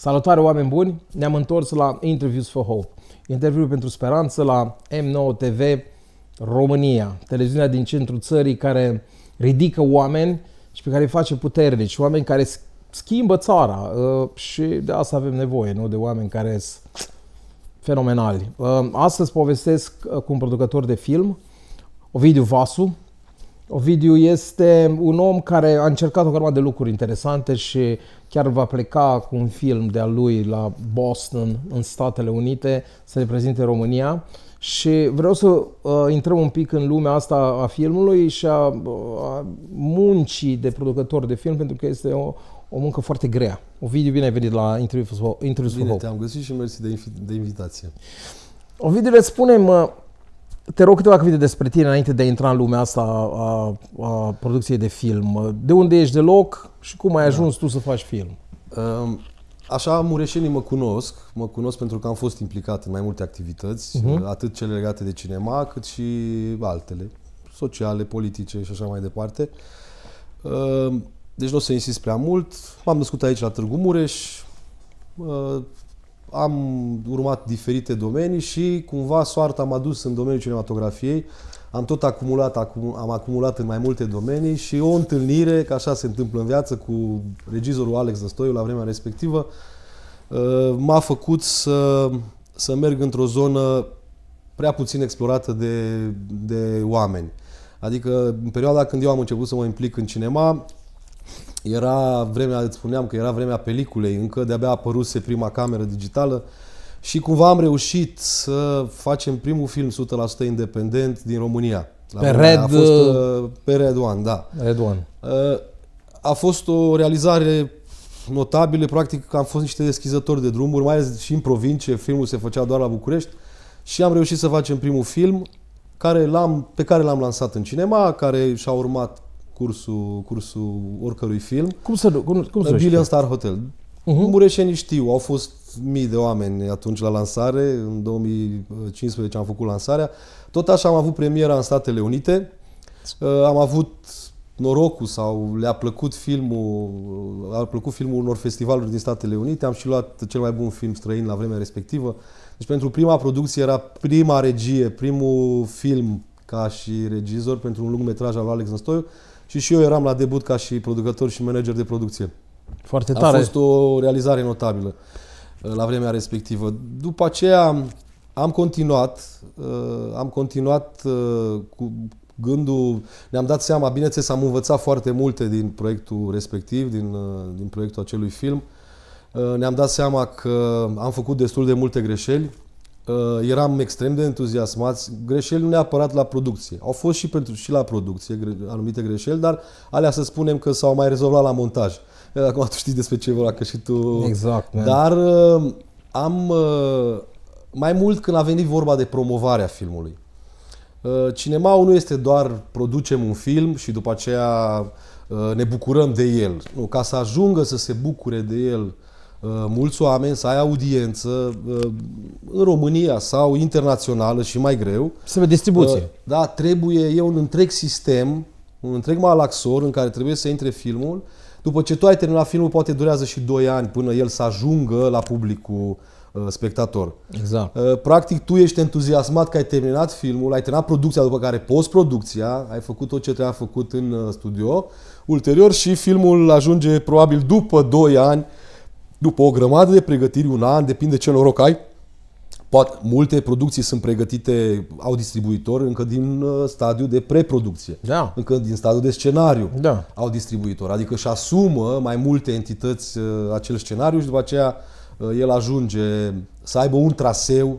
Salutare oameni buni! Ne-am întors la Interviews for Hope, interviu pentru speranță la M9 TV România, televiziunea din centrul țării care ridică oameni și pe care îi face puternici, oameni care schimbă țara uh, și de asta avem nevoie, nu? De oameni care sunt fenomenali. Uh, astăzi povestesc uh, cu un producător de film, Ovidiu Vasu, Ovidiu este un om care a încercat o grămadă de lucruri interesante și chiar va pleca cu un film de-a lui la Boston, în Statele Unite, să reprezinte România. Și vreau să uh, intrăm un pic în lumea asta a filmului și a, uh, a muncii de producător de film, pentru că este o, o muncă foarte grea. Ovidiu, bine ai venit la Interview for Hope. Bine, te-am găsit și mersi de, de invitație. Ovidiu, le spunem, uh, te rog câteva cuvinte despre tine înainte de a intra în lumea asta a, a producției de film. De unde ești de loc și cum ai da. ajuns da. tu să faci film? Ehm, așa, mureșenii mă cunosc. Mă cunosc pentru că am fost implicat în mai multe activități, uh-huh. atât cele legate de cinema, cât și altele, sociale, politice și așa mai departe. Ehm, deci nu o să insist prea mult. M-am născut aici la Târgu Mureș. Ehm, am urmat diferite domenii și cumva soarta m-a dus în domeniul cinematografiei. Am tot acumulat, acum, am acumulat în mai multe domenii și o întâlnire, ca așa se întâmplă în viață, cu regizorul Alex Dăstoiu la vremea respectivă, uh, m-a făcut să, să merg într-o zonă prea puțin explorată de, de oameni. Adică în perioada când eu am început să mă implic în cinema, era vremea, îți spuneam că era vremea peliculei, încă de-abia apăruse prima cameră digitală și cumva am reușit să facem primul film 100% independent din România. La pe Red... A fost, uh, uh, pe Red One, da. Red One. Uh, a fost o realizare notabilă, practic că am fost niște deschizători de drumuri, mai ales și în provincie, filmul se făcea doar la București și am reușit să facem primul film care l-am, pe care l-am lansat în cinema, care și-a urmat cursul, cursul oricărui film. Cum să cum, cum să Billion Star Hotel. Uh-huh. Mhm. Mureșenii știu, au fost mii de oameni atunci la lansare, în 2015 am făcut lansarea. Tot așa am avut premiera în Statele Unite. Uh, am avut norocul sau le-a plăcut filmul, uh, a plăcut filmul unor festivaluri din Statele Unite. Am și luat cel mai bun film străin la vremea respectivă. Deci pentru prima producție era prima regie, primul film ca și regizor pentru un lung metraj al lui Alex Năstoiu și și eu eram la debut ca și producător și manager de producție. Foarte tare. A fost o realizare notabilă uh, la vremea respectivă. După aceea am continuat, uh, am continuat uh, cu gândul, ne-am dat seama, bineînțeles am învățat foarte multe din proiectul respectiv, din, din proiectul acelui film. Ne-am dat seama că am făcut destul de multe greșeli, Uh, eram extrem de entuziasmați, greșeli nu neapărat la producție. Au fost și, pentru, și la producție anumite greșeli, dar alea să spunem că s-au mai rezolvat la montaj. Acum tu știi despre ce vorba, că și tu... Exact. Man. Dar uh, am... Uh, mai mult când a venit vorba de promovarea filmului. Cinemaul nu este doar producem un film și după aceea ne bucurăm de el. Nu, ca să ajungă să se bucure de el Uh, mulți oameni, să ai audiență uh, în România sau internațională și mai greu. Să distribuție. Uh, da, trebuie, e un întreg sistem, un întreg malaxor în care trebuie să intre filmul. După ce tu ai terminat filmul, poate durează și 2 ani până el să ajungă la publicul spectator. Exact. Practic, tu ești entuziasmat că ai terminat filmul, ai terminat producția, după care post-producția, ai făcut tot ce trebuia făcut în studio. Ulterior și filmul ajunge probabil după 2 ani după o grămadă de pregătiri, un an, depinde ce noroc ai, poate, multe producții sunt pregătite, au distribuitor încă din uh, stadiu de preproducție, da. încă din stadiu de scenariu da. au distribuitor. Adică își asumă mai multe entități uh, acel scenariu și după aceea uh, el ajunge să aibă un traseu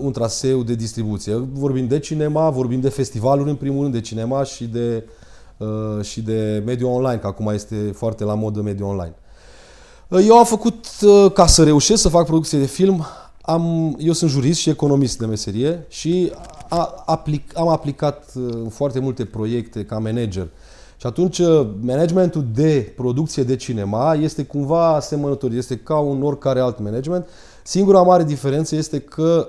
un traseu de distribuție. Vorbim de cinema, vorbim de festivaluri în primul rând, de cinema și de, și de mediul online, că acum este foarte la modă mediul online. Eu am făcut, ă, ca să reușesc să fac producție de film, am, eu sunt jurist și economist de meserie și a, aplic, am aplicat în ă, foarte multe proiecte ca manager. Și atunci ă, managementul de producție de cinema este cumva asemănător, este ca un oricare alt management. Singura mare diferență este că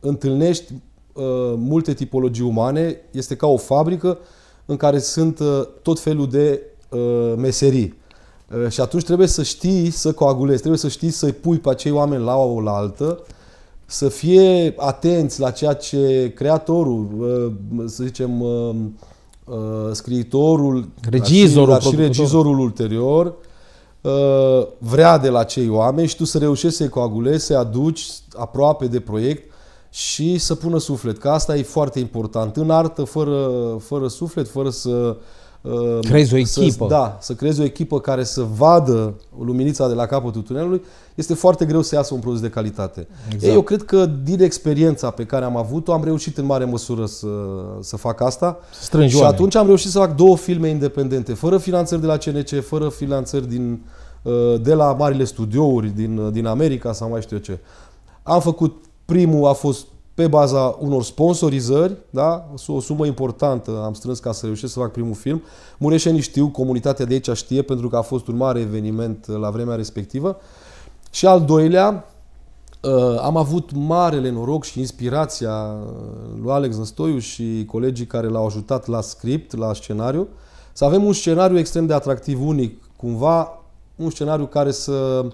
întâlnești uh, multe tipologii umane, este ca o fabrică în care sunt uh, tot felul de uh, meserii. Eh, și atunci trebuie să știi să coagulezi, trebuie să știi să-i pui pe acei oameni la o la altă, să fie atenți la ceea ce creatorul, eh, să zicem, eh, scriitorul, regizorul, dar și, și regizorul ulterior, vrea de la cei oameni și tu să reușești să-i coagulezi, să-i aduci aproape de proiect și să pună suflet, că asta e foarte important. În artă, fără, fără suflet, fără să Crezi o echipă. Să, da, să crezi o echipă care să vadă luminița de la capătul tunelului, este foarte greu să iasă un produs de calitate. Exact. Ei, eu cred că din experiența pe care am avut-o, am reușit în mare măsură să, să fac asta. Strângi și oameni. atunci am reușit să fac două filme independente, fără finanțări de la CNC, fără finanțări din, uh, de la marile studiouri din, uh, din America sau mai știu eu ce. Am făcut, primul a fost pe baza unor sponsorizări, da? o sumă importantă am strâns ca să reușesc să fac primul film. Mureșenii știu, comunitatea de aici știe, pentru că a fost un mare eveniment uh, la vremea respectivă. Și al doilea, uh, am avut marele noroc și inspirația uh, lui Alex Năstoiu și colegii care l-au ajutat la script, la scenariu, să avem un scenariu extrem de atractiv, unic, cumva un scenariu care să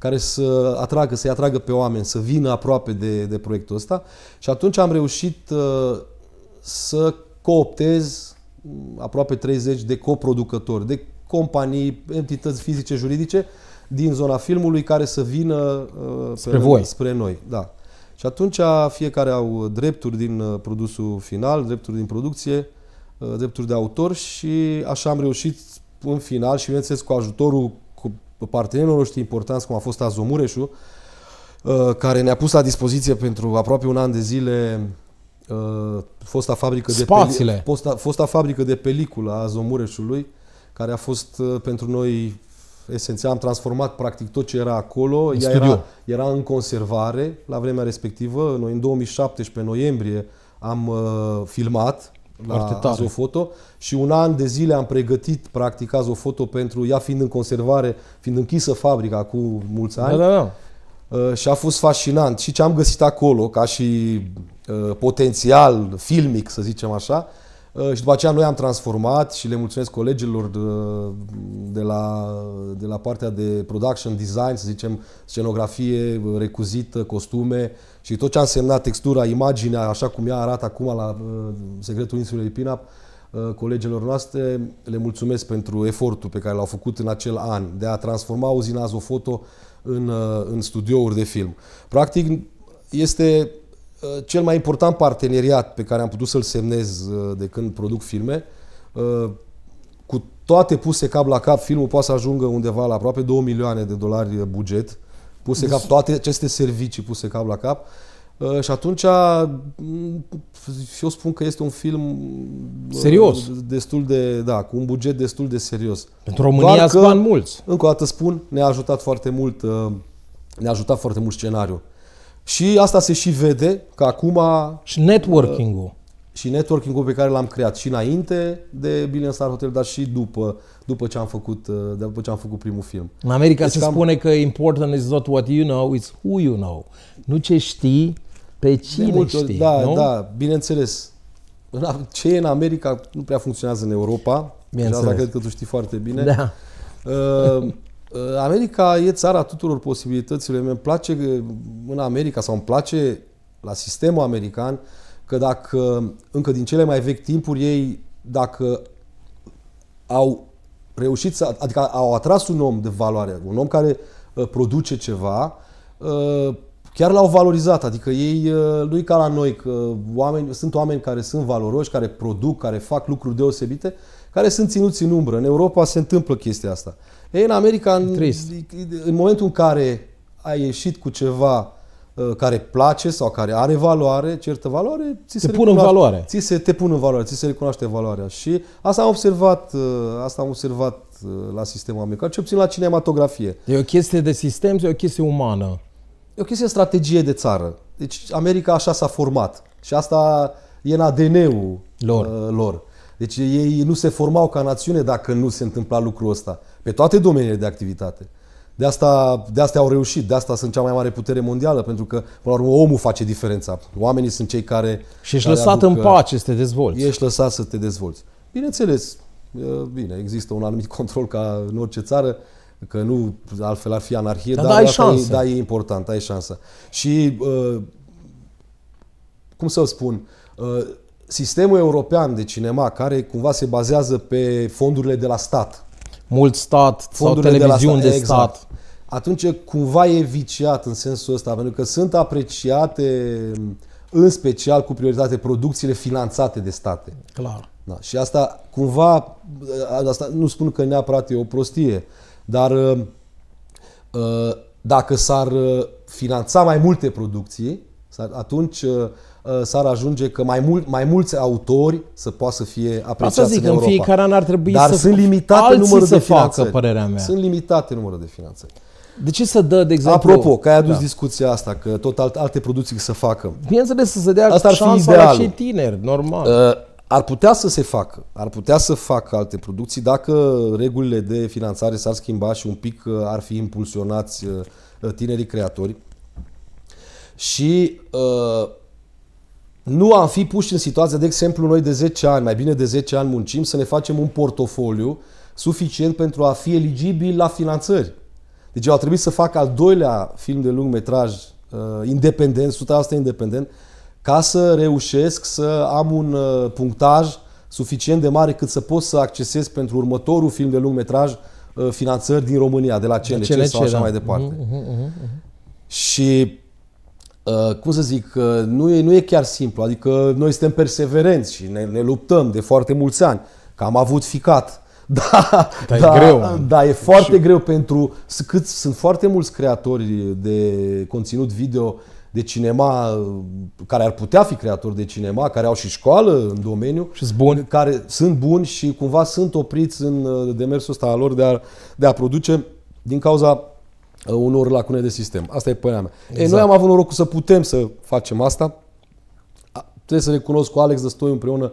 care să atragă, să-i atragă pe oameni, să vină aproape de, de proiectul ăsta. Și atunci am reușit uh, să cooptez mm, aproape 30 de coproducători, de companii, entități fizice, juridice, din zona filmului care să vină uh, spre, pe, voi. spre noi. Da. Și atunci fiecare au drepturi din uh, produsul final, drepturi din producție, uh, drepturi de autor și așa am reușit în final și bineînțeles cu ajutorul partenerilor noștri importanți, cum a fost Azu Mureșu, uh, care ne-a pus la dispoziție pentru aproape un an de zile uh, fosta fabrică de, peli- fosta, fosta fabrică de peliculă a Zomureșului, care a fost uh, pentru noi esențial. Am transformat practic tot ce era acolo. În Ea era, era în conservare la vremea respectivă. Noi în 2017, noiembrie, am uh, filmat la Azofoto și un an de zile am pregătit practic Azofoto pentru ea fiind în conservare, fiind închisă fabrica cu mulți da, ani. Da, da, da. și a fost fascinant și ce am găsit acolo ca și uh, potențial filmic, să zicem așa, Uh, și după aceea noi am transformat și le mulțumesc colegilor de, de, la, de la partea de production design, să zicem, scenografie, uh, recuzită, costume și tot ce a însemnat textura, imaginea, așa cum ea arată acum la uh, Secretul Insulei Pinap, colegilor noastre, le mulțumesc pentru efortul pe care l-au făcut în acel an de a transforma uzina Azofoto în, în studiouri de film. Practic, este Uh, cel mai important parteneriat pe care am putut să-l semnez uh, de când produc filme, uh, cu toate puse cap la cap, filmul poate să ajungă undeva la aproape 2 milioane de dolari buget, puse deci- cap, toate aceste servicii puse cap la cap. Și atunci, mm, eu spun că este un film serios. Destul de, da, cu un buget destul de serios. Pentru România sunt bani mulți. Încă o dată spun, ne-a ajutat foarte mult, ne-a ajutat foarte mult scenariul. Și asta se și vede că acum... Și networking-ul. Uh, și networking-ul pe care l-am creat și înainte de Billion Star Hotel, dar și după, după, ce, am făcut, uh, după ce am făcut primul film. În America deci se cam... spune că important is not what you know, it's who you know. Nu ce știi, pe cine multe, știi, Da, nu? da, bineînțeles. Ce e în America nu prea funcționează în Europa. Bineînțeles. Și asta cred că tu știi foarte bine. Da. Uh, Ă, America e țara tuturor posibilităților. Mi-e place ă, în America sau îmi place la sistemul american că dacă încă din cele mai vechi timpuri ei, dacă au reușit să, adică au atras un om de valoare, un om care ă, produce ceva, chiar l-au valorizat, adică ei, nu ca la noi, că oameni, sunt oameni care sunt valoroși, care produc, care fac lucruri deosebite, care sunt ținuți în umbră. În Europa se întâmplă chestia asta. Ei, în America, în, în momentul în care ai ieșit cu ceva uh, care place sau care are valoare, certă valoare, ți se, te pun în valoare. Ți se, te pun în valoare, ți se recunoaște valoarea. Și asta am observat, uh, asta am observat uh, la sistemul american, ce obțin la cinematografie. E o chestie de sistem, e o chestie umană. E o chestie de strategie de țară. Deci America așa s-a format și asta e în ADN-ul lor. lor. Deci ei nu se formau ca națiune dacă nu se întâmpla lucrul ăsta. Pe toate domeniile de activitate. De asta, de asta au reușit, de asta sunt cea mai mare putere mondială, pentru că, până la urmă, omul face diferența. Oamenii sunt cei care... Și ești care lăsat aduc, în uh, pace să te dezvolți. Ești lăsat să te dezvolți. Bineînțeles, uh, bine, există un anumit control ca în orice țară, că nu, altfel ar fi anarhie, dar, dar, ai șansă. E, dar e important, ai șansa. Și, uh, cum să spun, sistemul european de cinema, care cumva se bazează pe fondurile de la stat. Mult stat fondurile sau televiziuni de, la stat, de exact. stat. Atunci cumva e viciat în sensul ăsta, pentru că sunt apreciate în special cu prioritate producțiile finanțate de state. Clar. Da. Și asta cumva, ă, asta nu spun că neapărat e o prostie, dar ă, ă, dacă s-ar finanța mai multe producții, atunci uh, uh, s-ar ajunge că mai, mul- mai mulți autori să poată să fie apreciați Asta zic, în, Europa. în fiecare an ar trebui Dar să sunt limitate numărul să de finanțe. facă, părerea mea. Sunt limitate numărul de finanțe. De ce să dă, de exemplu... Apropo, că ai adus da. discuția asta, că tot alt, alte producții să facă. Bineînțeles să se dea asta ar fi ideal. la cei tineri, normal. Uh, ar putea să se facă, ar putea să facă alte producții dacă regulile de finanțare s-ar schimba și un pic uh, ar fi impulsionați tinerii creatori și uh, nu am fi puși în situația, de exemplu, noi de 10 ani, mai bine de 10 ani muncim, să ne facem un portofoliu suficient pentru a fi eligibil la finanțări. Deci eu a trebuit să fac al doilea film de lung metraj uh, independent, 100% independent, ca să reușesc să am un uh, punctaj suficient de mare cât să pot să accesez pentru următorul film de lung metraj uh, finanțări din România, de la CNC, de CNC sau așa da. mai departe. Uh-huh, uh-huh, uh-huh. Și Uh, cum să zic, uh, nu, e, nu e chiar simplu. Adică noi suntem perseverenți și ne, ne luptăm de foarte mulți ani, că am avut ficat. Da, da, da, e greu. da, e foarte și... greu pentru cât sunt foarte mulți creatori de conținut video de cinema, uh, care ar putea fi creatori de cinema, care au și școală în domeniu. Și sunt buni. Care sunt buni și cumva sunt opriți în demersul ăsta lor de a, de a produce din cauza Ă, unor lacune de sistem. Asta e părerea mea. Exact. Ei, noi am avut norocul să putem să facem asta. Trebuie să recunosc cu Alex Dăstoi împreună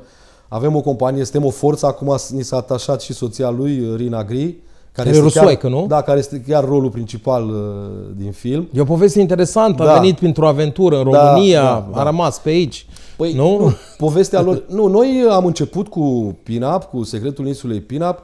avem o companie, suntem o forță, acum ni s-a atașat și soția lui, Rina Gri, care este rusoaică, chiar, nu? Da, care este chiar rolul principal uh, din film. E o poveste interesantă, da. a venit printr-o aventură în da, România, da, da. a rămas pe aici. Păi, nu? nu povestea lor... Nu, noi am început cu Pinap, cu Secretul Insulei Pinap.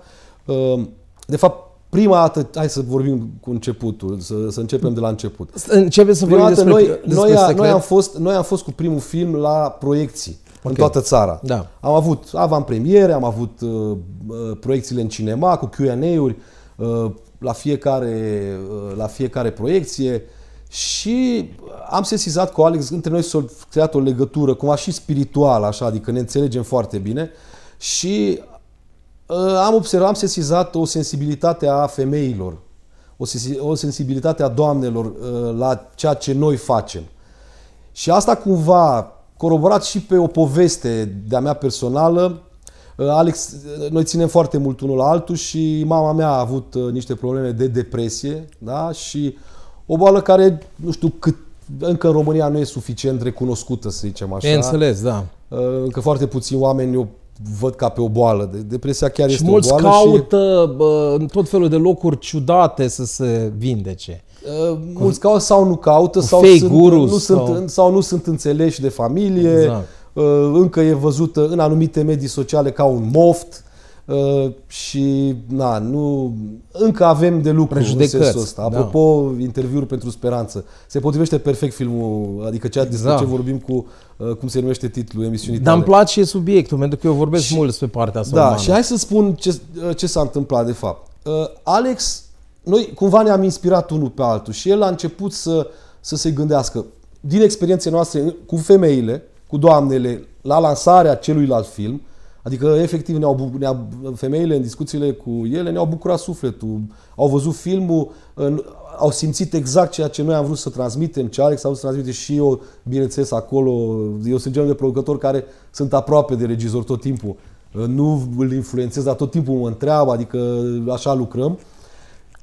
Uh, ă, de fapt, Prima dată, hai să vorbim cu începutul, să, să începem de la început. Începem să vorbim despre, noi, despre noi, a, noi, am fost, noi am fost cu primul film la proiecții okay. în toată țara. Da. Am avut avantpremiere, am avut uh, uh proiecțiile în cinema cu Q&A-uri uh, la, fiecare, uh, la fiecare proiecție și am sesizat cu Alex, între noi s-a creat o legătură cumva și spirituală, așa, adică ne înțelegem foarte bine și Uh, am observat, am sesizat o sensibilitate a femeilor, o sensibilitate a doamnelor uh, la ceea ce noi facem. Și asta cumva coroborat și pe o poveste de-a mea personală. Uh, Alex, noi ținem foarte mult unul la altul și mama mea a avut niște probleme de depresie da? și o boală care, nu știu cât, încă în România nu e suficient recunoscută, să zicem așa. Înțeles, da. Încă foarte puțini oameni o văd ca pe o boală. Depresia chiar și este mulți o boală caută și... bă, în tot felul de locuri ciudate să se vindece. Uh, mulți caută sau nu caută sau, sunt, gurus, nu sau... Sunt, sau nu sunt înțeleși de familie, exact. Uh, încă e văzută în anumite medii sociale ca un moft. Uh, și na, nu, încă avem de lucru în sensul ăsta. Da. Apropo, da. interviuri pentru speranță. Se potrivește perfect filmul, adică ceea exact. Da. ce vorbim cu, uh, cum se numește titlul emisiunii Dar îmi place subiectul, pentru că eu vorbesc și, mult despre partea asta Da, și hai să spun ce, uh, ce s-a întâmplat de fapt. Alex, noi cumva ne-am inspirat unul pe altul și el a început să, să se gândească. Din experiențe noastre cu femeile, cu doamnele, la lansarea celuilalt film, uh, Adică, efectiv, ne-au, ne femeile în discuțiile cu ele ne-au bucurat sufletul, au văzut filmul, în, au simțit exact ceea ce noi am vrut să transmitem, ce Alex a vrut să transmite și eu, bineînțeles, acolo. Eu sunt genul de producător care sunt aproape de regizor tot timpul. Nu îl influențez, dar tot timpul mă întreabă, adică așa lucrăm.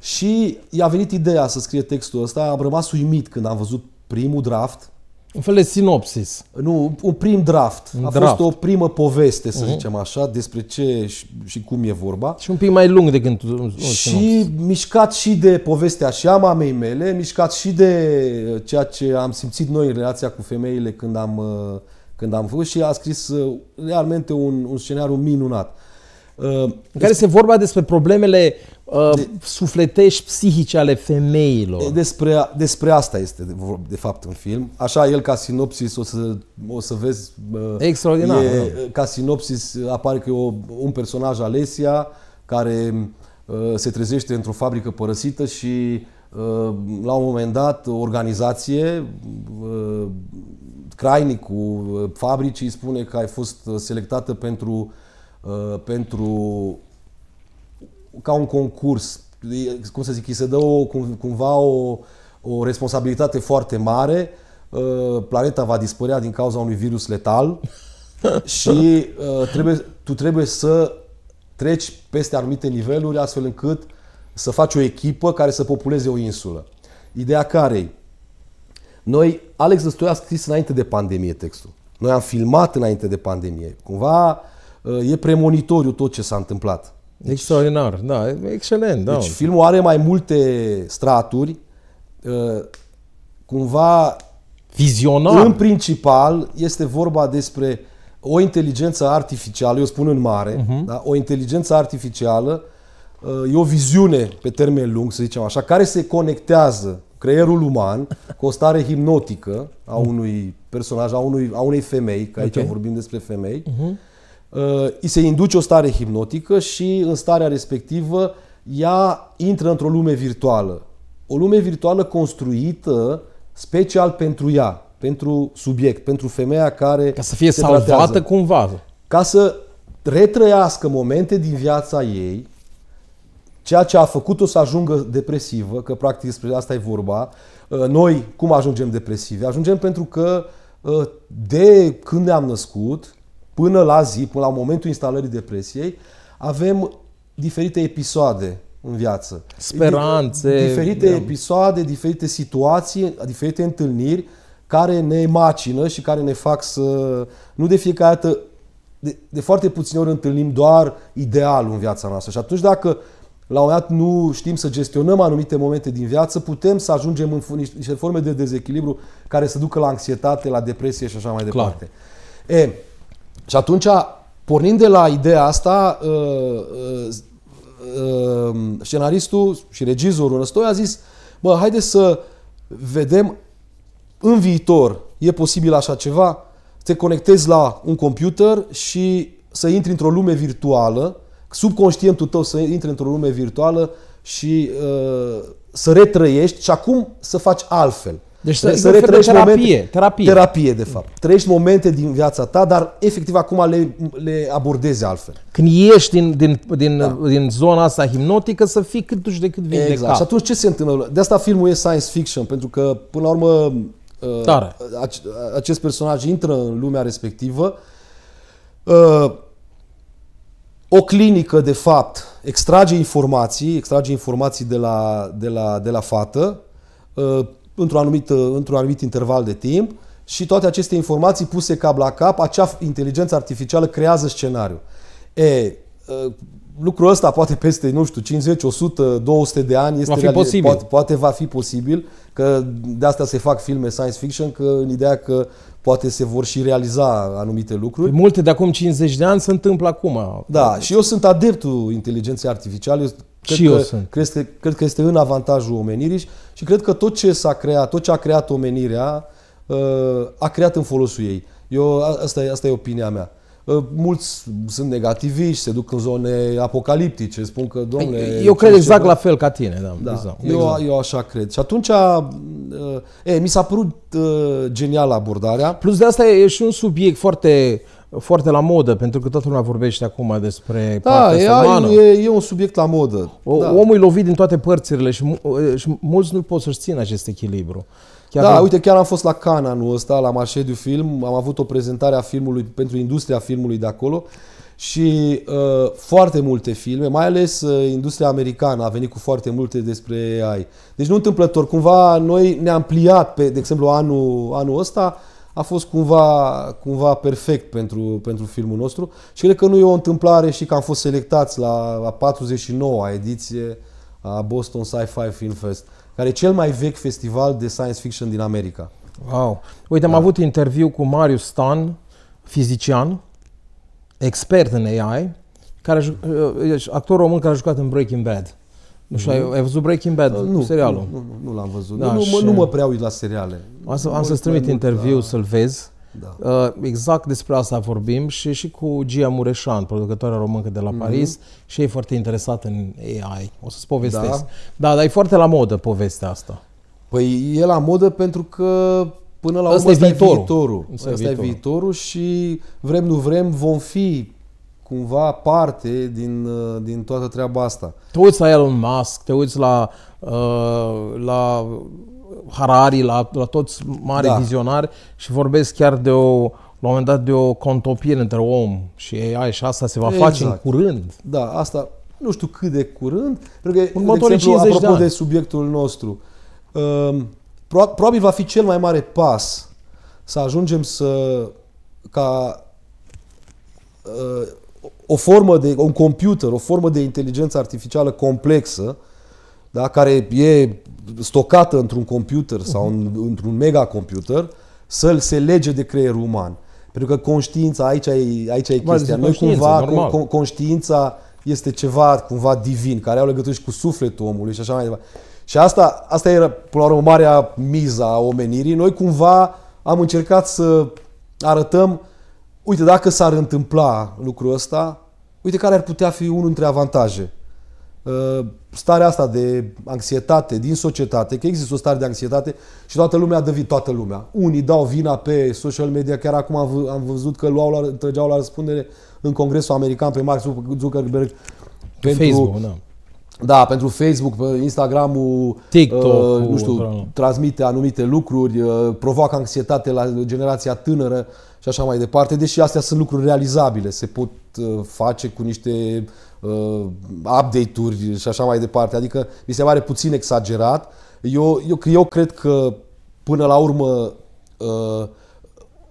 Și i-a venit ideea să scrie textul ăsta, am rămas uimit când am văzut primul draft, un fel de sinopsis. Nu, un prim draft. Un A draft. fost o primă poveste, să uh-huh. zicem așa, despre ce și, și cum e vorba. Și un pic mai lung decât un Și sinopsis. mișcat și de povestea și a mamei mele, mișcat și de uh, ceea ce am simțit noi în relația cu femeile când am, uh, când am făcut și a scris uh, realmente un, un scenariu minunat. În care este vorba despre problemele Uh, de, sufletești psihice ale femeilor. Despre, despre asta este, de, de fapt, în film. Așa, el ca sinopsis, o să, o să vezi... Uh, Extraordinar. E, ca sinopsis apare că e o, un personaj, Alesia, care uh, se trezește într-o fabrică părăsită și uh, la un moment dat o organizație, crainicul fabricii spune că ai fost selectată pentru, pentru ca un concurs, cum să zic, îi se dă o, cum, cumva o, o responsabilitate foarte mare, ă, planeta va dispărea din cauza unui virus letal și ă, trebuie, tu trebuie să treci peste anumite niveluri astfel încât să faci o echipă care să populeze o insulă. Ideea carei? Noi, Alex Dăstoi a scris înainte de pandemie textul. Noi am filmat înainte de pandemie. Cumva ă, e premonitoriu tot ce s-a întâmplat. Deci, Extraordinar, da, excelent. Da. Deci filmul are mai multe straturi, uh, cumva... Vizionar. În principal este vorba despre o inteligență artificială, eu spun în mare, uh-huh. da? o inteligență artificială uh, e o viziune pe termen lung, să zicem așa, care se conectează creierul uman cu o stare hipnotică a mhm. unui personaj, a, unui, a unei femei, că aici okay. vorbim despre femei, uh-huh Uh, îi se induce o stare hipnotică și în starea respectivă ea intră într-o lume virtuală. O lume virtuală construită special pentru ea, pentru subiect, pentru femeia care Ca să fie se salvată tratează. cumva. Ca să retrăiască momente din viața ei, ceea ce a făcut-o să ajungă depresivă, că practic despre asta e vorba. Uh, noi cum ajungem depresivi? Ajungem pentru că uh, de când ne-am născut, până la zi, până la momentul instalării depresiei, avem diferite episoade în viață. Speranțe. Diferite de-am... episoade, diferite situații, diferite întâlniri care ne macină și care ne fac să... Nu de fiecare dată, de, de foarte puține ori întâlnim doar idealul în viața noastră. Și atunci dacă la un moment dat nu știm să gestionăm anumite momente din viață, putem să ajungem în niște forme de dezechilibru care să ducă la anxietate, la depresie și așa mai departe. Clar. E, și atunci, pornind de la ideea asta, uh, uh, uh, scenaristul și regizorul Răstoi a zis, bă, haide să vedem în viitor, e posibil așa ceva, te conectezi la un computer și să intri într-o lume virtuală, subconștientul tău să intri într-o lume virtuală și uh, să retrăiești și acum să faci altfel. Deci să, să retrăiești terapie, momente, terapie. Terapie, de fapt. Trăiești momente din viața ta, dar efectiv acum le, le abordezi altfel. Când ieși din, din, din, da. din zona asta hipnotică, să fii cât duci de cât vin Exact. Și atunci ce se întâmplă? De asta filmul e science fiction, pentru că, până la urmă, uh, Tare. acest personaj intră în lumea respectivă. Uh, o clinică, de fapt, extrage informații, extrage informații de la, de la, de la fată, uh, într-un anumit, într anumit interval de timp și toate aceste informații puse cap la cap, acea inteligență artificială creează scenariu. E, lucrul ăsta poate peste, nu știu, 50, 100, 200 de ani este va fi posibil. Poate, poate va fi posibil, că de asta se fac filme science fiction, că în ideea că poate se vor și realiza anumite lucruri. Păi multe de acum 50 de ani se întâmplă acum. Da, și eu sunt adeptul inteligenței artificiale. Cred și că, eu sunt. Cred, cred că este în avantajul omenirii și cred că tot ce s-a creat, tot ce a creat omenirea, uh, a creat în folosul ei. Eu, asta, e, asta e opinia mea. Uh, mulți sunt negativiști, se duc în zone apocaliptice, spun că, păi, domnule... Eu cred exact ceva... la fel ca tine, da. da exact. Eu, exact. eu așa cred. Și atunci, uh, e, mi s-a părut genială abordarea. Plus de asta e și un subiect foarte foarte la modă, pentru că toată lumea vorbește acum despre da, partea asta umană. E, e un subiect la modă. O, da. Omul e lovit din toate părțile și, și mulți nu pot să-și țină acest echilibru. Chiar da, am... uite, chiar am fost la Cana anul ăsta, la Marșediu Film, am avut o prezentare a filmului pentru industria filmului de acolo și uh, foarte multe filme, mai ales uh, industria americană a venit cu foarte multe despre AI. Deci nu întâmplător, cumva noi ne-am pliat, pe, de exemplu, anul, anul ăsta, a fost cumva, cumva perfect pentru, pentru filmul nostru și cred că nu e o întâmplare și că am fost selectați la, la 49-a ediție a Boston Sci-Fi Film Fest, care e cel mai vechi festival de science fiction din America. Wow! Uite, am da. avut interviu cu Marius Stan, fizician, expert în AI, care, uh, uh, deci actor român care a jucat în Breaking Bad. Nu știu, ai, ai văzut Breaking Bad, uh, nu, serialul? Nu, nu, nu l-am văzut. Da, nu, și... mă, nu mă prea uit la seriale. Am, să, am să-ți trimit interviu da. să-l vezi. Da. Uh, exact despre asta vorbim și, și cu Gia Mureșan, producătoarea româncă de la mhm. Paris, mm-hmm. și e foarte interesată în AI. O să-ți povestesc. Da. da, dar e foarte la modă povestea asta. Păi e la modă pentru că până la urmă asta e viitorul. Asta e viitorul. Asta e viitorul și vrem nu vrem vom fi cumva parte din, uh, din toată treaba asta. Te uiți la Elon Musk, te uiți la, uh, la Harari, la, la toți mari da. vizionari și vorbesc chiar de o, la un moment dat de o contopire între om și AI și asta se va exact. face în exact. curând. Da, asta nu știu cât de curând, pentru că, Următorii de exemplu, 50 apropo de, de subiectul nostru, um, probabil va fi cel mai mare pas să ajungem să ca uh, o formă de, un computer, o formă de inteligență artificială complexă, da, care e stocată într-un computer sau în, mhm. într-un megacomputer, să-l se lege de creierul uman. Pentru că conștiința, aici e, aici e chestia. Noi cumva, normal. conștiința este ceva cumva divin, care au legătură și cu sufletul omului și așa mai departe. Și asta, asta era, până la urmă, marea miza a omenirii. Noi cumva am încercat să arătăm Uite, dacă s-ar întâmpla lucrul ăsta, uite care ar putea fi unul dintre avantaje. Uh, starea asta de anxietate din societate, că există o stare de anxietate și toată lumea dă vin, toată lumea. Unii dau vina pe social media, chiar acum am văzut că luau la, trăgeau la răspundere în Congresul American pe Mark Zuckerberg pentru, Facebook, da. Da, pentru Facebook, Instagram-ul, TikTok, uh, nu știu, transmite anumite lucruri, uh, provoacă anxietate la generația tânără. Uh, și așa mai departe, deși astea sunt lucruri realizabile, se pot uh, face cu niște uh, update-uri și așa mai departe, adică mi se pare puțin exagerat. Eu, eu, eu cred că până la urmă uh,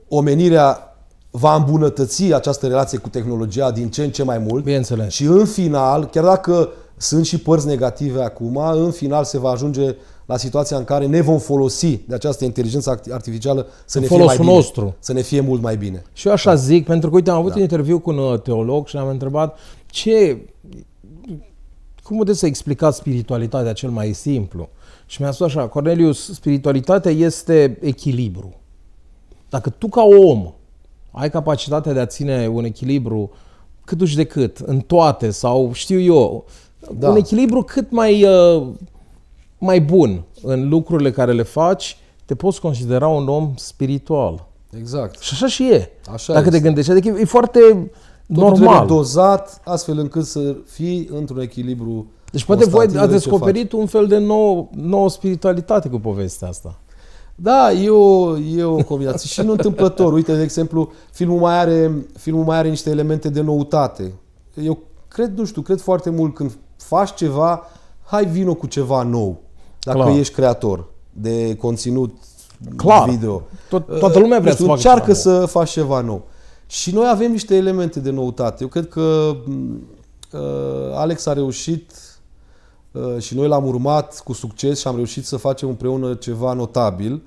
omenirea va îmbunătăți această relație cu tehnologia din ce în ce mai mult. Bineînțeles. Și în final, chiar dacă sunt și părți negative acum, în final se va ajunge la situația în care ne vom folosi de această inteligență artificială să în ne fie mai bine, să ne fie mult mai bine. Și eu așa da. zic, pentru că uite, am avut da. un interviu cu un uh, teolog și am întrebat ce cum puteți să explicați spiritualitatea cel mai simplu? Și mi-a spus așa, Cornelius, spiritualitatea este echilibru. Dacă tu ca om ai capacitatea de a ține un echilibru cât uși de cât, în toate sau știu eu, da. un echilibru cât mai, uh, mai bun în lucrurile care le faci, te poți considera un om spiritual. Exact. Și așa și e. Așa dacă este. te gândești. Adică e foarte Totul normal. dozat astfel încât să fii într-un echilibru Deci poate voi ați descoperit un fel de nou, nouă spiritualitate cu povestea asta. Da, e o, e o combinație. și nu întâmplător. Uite, de exemplu, filmul mai, are, filmul mai are niște elemente de noutate. Eu cred, nu știu, cred foarte mult când faci ceva, hai vino cu ceva nou. Dacă Clar. ești creator de conținut Clar. video. Tot, uh, toată lumea vrea știu, să facă Încearcă ceva nou. să faci ceva nou. Și noi avem niște elemente de noutate. Eu cred că mm, uh, Alex a reușit uh, și noi l-am urmat cu succes și am reușit să facem împreună ceva notabil.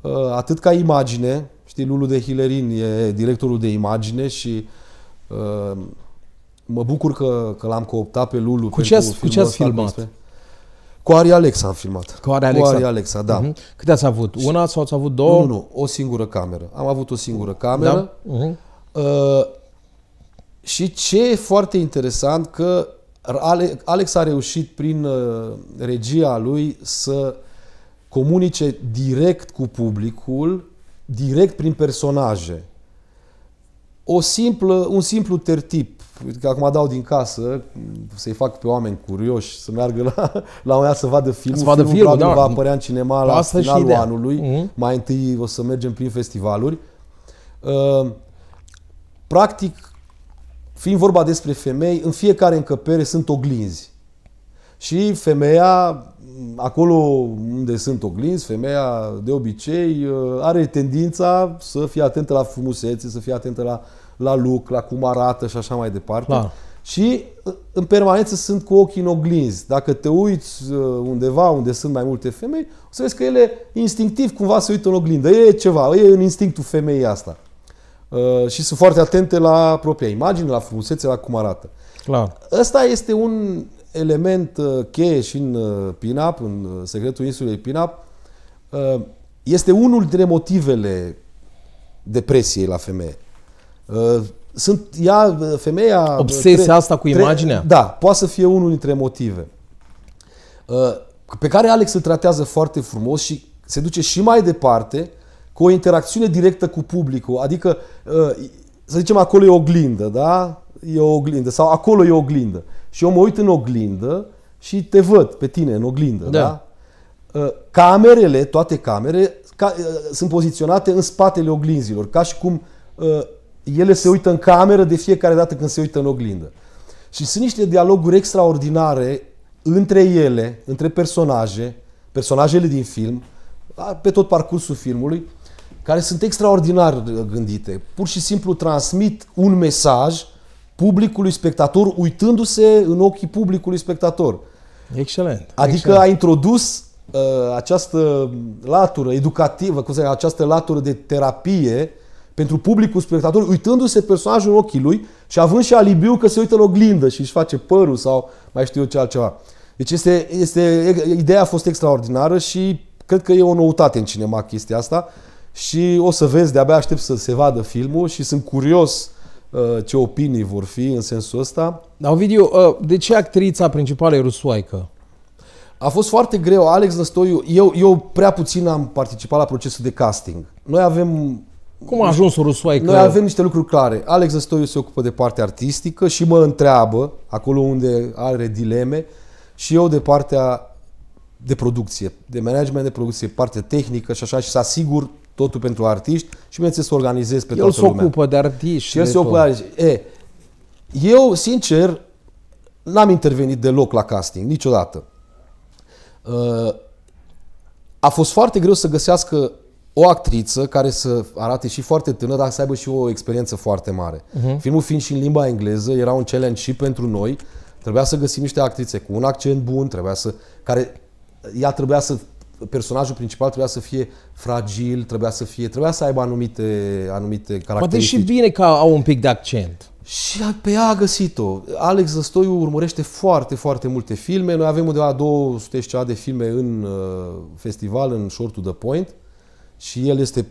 Uh, atât ca imagine, știi, Lulu de Hilerin e directorul de imagine și uh, mă bucur că, că l-am cooptat pe Lulu cu ce ați, cu ce ați filmat? Despre... Cu Ari Alexa am filmat. Cu Ari Alexa, cu Ari Alexa da. Uh-huh. Câte ați avut? Una sau ați avut două? Nu, nu, nu. O singură cameră. Am avut o singură cameră. Da? Uh-huh. Uh, și ce e foarte interesant că Alex a reușit prin uh, regia lui să comunice direct cu publicul, direct prin personaje. O simplă, un simplu tertip că acum dau din casă, să-i fac pe oameni curioși să meargă la, la un să vadă filmul. Să vadă filmul, filmul da. va apărea în cinema la Asta finalul anului. Mm-hmm. Mai întâi o să mergem prin festivaluri. Uh, practic, fiind vorba despre femei, în fiecare încăpere sunt oglinzi. Și femeia, acolo unde sunt oglinzi, femeia de obicei uh, are tendința să fie atentă la frumusețe, să fie atentă la uh, la look, la cum arată și așa mai departe. Clar. Da. Și în permanență sunt cu ochii în oglinzi. Dacă te uiți uh, undeva unde sunt mai multe femei, o să vezi că ele instinctiv cumva se uită în oglindă. E ceva, e în instinctul femeii asta. Uh, și sunt foarte atente la propria imagine, la frumusețe, la cum arată. Clar. Ăsta este un element uh, cheie și în PINAP, în secretul insulei PINAP. Este unul dintre motivele depresiei la femeie. Uh, sunt ea, uh, femeia... Uh, Obsesia tre- asta cu imaginea? Tre- da, poate să fie unul dintre motive. Pe care Alex îl tratează foarte frumos și se duce și mai departe cu o interacțiune directă cu publicul. Adică, să zicem, acolo e o oglindă, da? E o oglindă. Sau acolo e o oglindă. Și eu mă uit în oglindă și te văd pe tine în oglindă, da? da? Camerele, toate camerele, ca, sunt poziționate în spatele oglinzilor, ca și cum ele se uită în cameră de fiecare dată când se uită în oglindă. Și sunt niște dialoguri extraordinare între ele, între personaje, personajele din film, pe tot parcursul filmului, care sunt extraordinar gândite. Pur și simplu transmit un mesaj publicului spectator, uitându-se în ochii publicului spectator. Excelent. Adică excellent. a introdus uh, această latură educativă, cum această latură de terapie uh, pentru publicul spectator, uitându-se personajul în ochii lui și având și alibiu că se uită în oglindă și își face părul sau mai știu eu ce altceva. Deci este, este, ideea a fost extraordinară și cred că e o noutate în cinema chestia asta și o să vezi, de-abia aștept să se vadă filmul și sunt curios uh, ce opinii vor fi în sensul ăsta. Dar Ovidiu, uh, de ce actrița principală e rusoaică? A fost foarte greu. Alex Năstoiu, eu, eu prea puțin am participat la procesul de casting. Noi avem cum a ajuns Rusoai? Că... Noi avem niște lucruri clare. Alex Zăstoiu se ocupă de partea artistică și mă întreabă, acolo unde are dileme, și eu de partea de producție, de management de producție, parte tehnică și așa, și să asigur totul pentru artiști și bineînțeles să organizez pe el toată lumea. ocupă de artiști. Și el se ocupă de artiști. E, eu, sincer, n-am intervenit deloc la casting, niciodată. Uh, a fost foarte greu să găsească o actriță care să arate și foarte tânără, dar să aibă și o experiență foarte mare. Uh-huh. Filmul fiind și în limba engleză, era un challenge și pentru noi. Trebuia să găsim niște actrițe cu un accent bun, trebuia să care ea trebuia să personajul principal trebuia să fie fragil, trebuia să fie, trebuia să aibă anumite anumite caracteristici. Poate și bine că au un pic de accent. Și pe ea a găsit-o. Alex Zăstoiu urmărește foarte, foarte multe filme. Noi avem undeva 200 ceva de filme în uh, festival, în Short to the Point și el este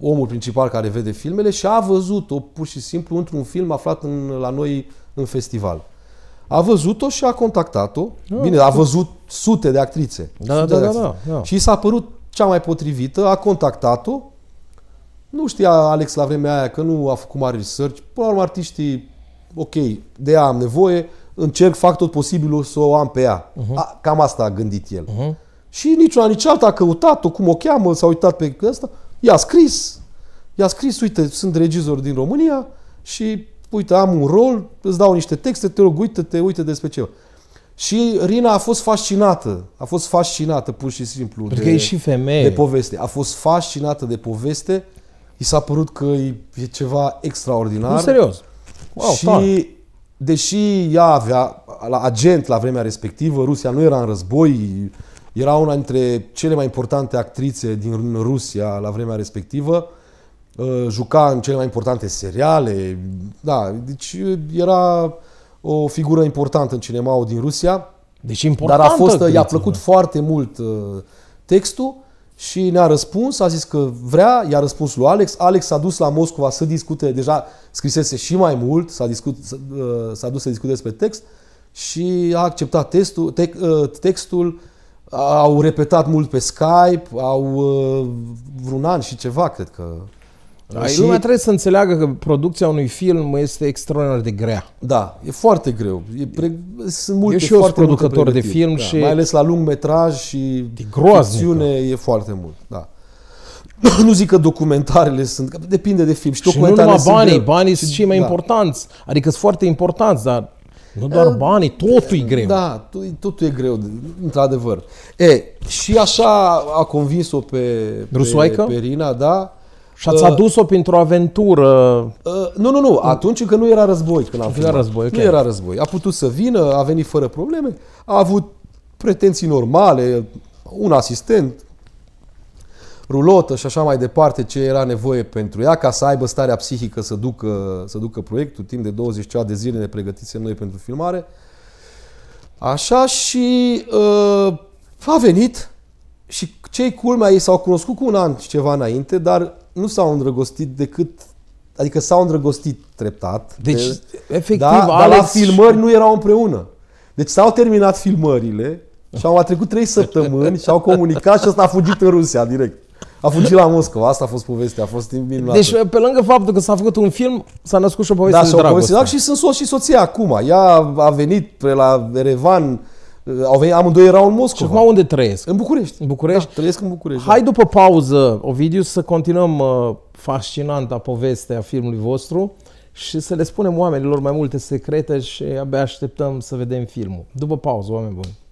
omul principal care vede filmele și a văzut-o pur și simplu într-un film aflat în, la noi în festival. A văzut-o și a contactat-o. Da, Bine, a văzut sute de actrițe. Da, sute da, de da, actrițe. Da, da, da. Și s-a părut cea mai potrivită, a contactat-o. Nu știa Alex la vremea aia că nu a făcut mare research. Până la urmă, artiștii, ok, de ea am nevoie, încerc, fac tot posibilul să o am pe ea. Uh-huh. A, cam asta a gândit el. Uh-huh. Și nici una, nici alta a căutat-o, cum o cheamă, s-a uitat pe ăsta, i-a scris, i-a scris, uite, sunt regizor din România și, uite, am un rol, îți dau niște texte, te rog, uite-te, uite despre ce. Și Rina a fost fascinată, a fost fascinată pur și simplu Pentru de, că e și femeie. de poveste. A fost fascinată de poveste, i s-a părut că e, e ceva extraordinar. Nu, serios. Wow, și tare. deși ea avea la agent la vremea respectivă, Rusia nu era în război, era una dintre cele mai importante actrițe din Rusia la vremea respectivă. Uh, juca în cele mai importante seriale. Da, deci uh, era o figură importantă în cinemaul din Rusia. Deci importantă. Dar a fost, uh, i-a plăcut da. foarte mult textul și ne-a răspuns, a zis că vrea, i-a răspuns lui Alex. Alex s-a dus la Moscova să discute, deja scrisese și mai mult, s-a, discut, s-a dus să discute despre text și a acceptat textul, textul au repetat mult pe Skype, au uh, vreun an și ceva, cred că. Da, și... Lumea trebuie să înțeleagă că producția unui film este extraordinar de grea. Da, e foarte greu. E pre... Sunt multe, Eu și eu sunt producător de film da, și... Mai ales la lung metraj și ficțiune e foarte mult. Da. nu zic că documentarele sunt, depinde de film. Și, și nu numai banii, greu. banii sunt cei mai da. importanți. Adică sunt foarte importanți, dar nu doar ă, banii, totul e greu. Da, totul e greu, într-adevăr. E, și așa a convins-o pe, pe, pe Rina, da, și ați ă, adus-o printr-o aventură. Uh, nu, nu, nu. Atunci când nu era război. Când a era război, okay. Nu era război. A putut să vină, a venit fără probleme, a avut pretenții normale, un asistent, rulotă și așa mai departe, ce era nevoie pentru ea, ca să aibă starea psihică să ducă, să ducă proiectul. Timp de 20 de zile ne pregătisem noi pentru filmare. Așa și uh, a venit și cei culmea ei s-au cunoscut cu un an și ceva înainte, dar nu s-au îndrăgostit decât Adică s-au îndrăgostit treptat. Deci, de, efectiv, da, Alex... Dar la filmări și... nu erau împreună. Deci s-au terminat filmările și au trecut trei săptămâni și au comunicat și ăsta a fugit în Rusia direct. A fugit la Moscova, asta a fost povestea, a fost minunat. Deci pe lângă faptul că s-a făcut un film, s-a născut și o poveste da, de dragoste. Da, și sunt soț și soția acum. Ea a venit pe la Erevan, uh, au venit, amândoi erau în Moscova. Și acum unde trăiesc? În București. În București? Da, trăiesc în București. Da. Hai da. după pauză, Ovidiu, să continuăm uh, fascinanta poveste a filmului vostru și să le spunem oamenilor mai multe secrete și abia așteptăm să vedem filmul. După pauză, oameni buni.